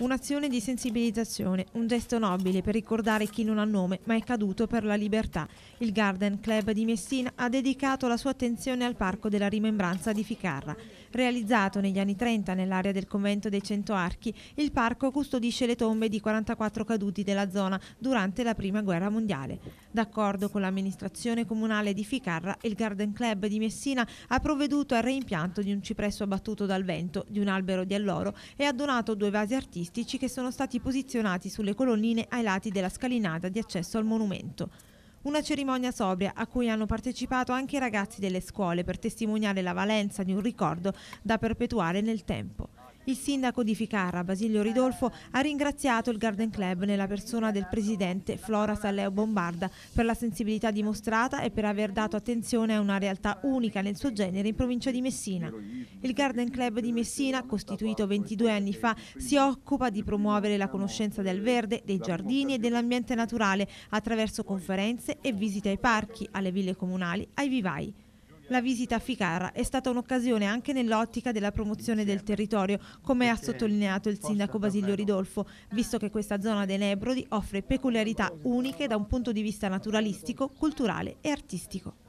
Un'azione di sensibilizzazione, un gesto nobile per ricordare chi non ha nome ma è caduto per la libertà. Il Garden Club di Messina ha dedicato la sua attenzione al Parco della Rimembranza di Ficarra. Realizzato negli anni 30 nell'area del convento dei Cento Archi, il parco custodisce le tombe di 44 caduti della zona durante la Prima Guerra Mondiale. D'accordo con l'amministrazione comunale di Ficarra, il Garden Club di Messina ha provveduto al reimpianto di un cipresso abbattuto dal vento, di un albero di alloro e ha donato due vasi artistici artistici che sono stati posizionati sulle colonnine ai lati della scalinata di accesso al monumento. Una cerimonia sobria a cui hanno partecipato anche i ragazzi delle scuole per testimoniare la valenza di un ricordo da perpetuare nel tempo. Il sindaco di Ficarra, Basilio Ridolfo, ha ringraziato il Garden Club nella persona del presidente Flora Salleo Bombarda per la sensibilità dimostrata e per aver dato attenzione a una realtà unica nel suo genere in provincia di Messina. Il Garden Club di Messina, costituito 22 anni fa, si occupa di promuovere la conoscenza del verde, dei giardini e dell'ambiente naturale attraverso conferenze e visite ai parchi, alle ville comunali, ai vivai. La visita a Ficarra è stata un'occasione anche nell'ottica della promozione del territorio, come ha sottolineato il sindaco Basilio Ridolfo, visto che questa zona dei Nebrodi offre peculiarità uniche da un punto di vista naturalistico, culturale e artistico.